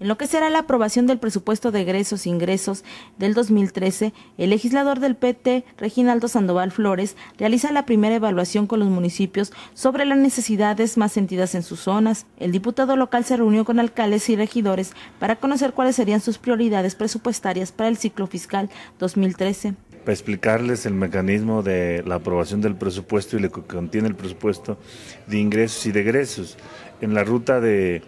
En lo que será la aprobación del presupuesto de egresos e ingresos del 2013, el legislador del PT, Reginaldo Sandoval Flores, realiza la primera evaluación con los municipios sobre las necesidades más sentidas en sus zonas. El diputado local se reunió con alcaldes y regidores para conocer cuáles serían sus prioridades presupuestarias para el ciclo fiscal 2013 para explicarles el mecanismo de la aprobación del presupuesto y lo que contiene el presupuesto de ingresos y de egresos. En la ruta de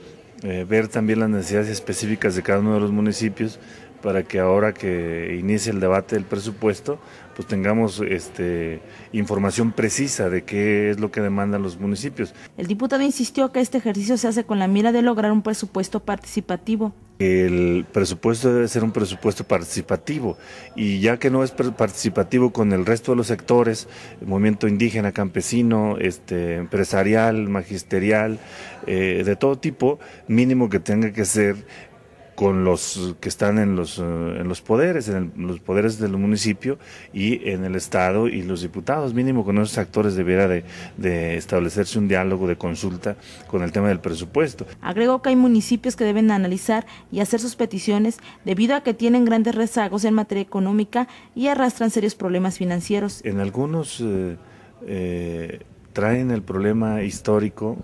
eh, ver también las necesidades específicas de cada uno de los municipios para que ahora que inicie el debate del presupuesto, pues tengamos este, información precisa de qué es lo que demandan los municipios. El diputado insistió que este ejercicio se hace con la mira de lograr un presupuesto participativo el presupuesto debe ser un presupuesto participativo y ya que no es participativo con el resto de los sectores, movimiento indígena, campesino, este, empresarial, magisterial, eh, de todo tipo, mínimo que tenga que ser con los que están en los, eh, en los poderes, en los poderes del municipio y en el Estado y los diputados. Mínimo con esos actores debiera de, establecerse un diálogo de consulta con el tema del presupuesto. Agregó que hay municipios que deben analizar y hacer sus peticiones debido a que tienen grandes rezagos en materia económica y arrastran serios problemas financieros. En algunos eh, eh, traen el problema histórico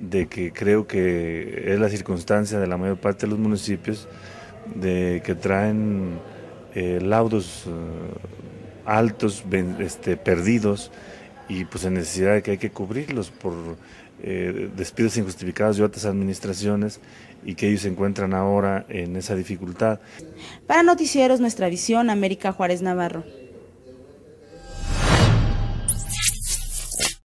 de que creo que es la circunstancia de la mayor parte de los municipios de que traen eh, laudos eh, altos este, perdidos y pues en necesidad de que hay que cubrirlos por eh, despidos injustificados de otras administraciones y que ellos se encuentran ahora en esa dificultad. Para Noticieros, nuestra visión, América Juárez Navarro.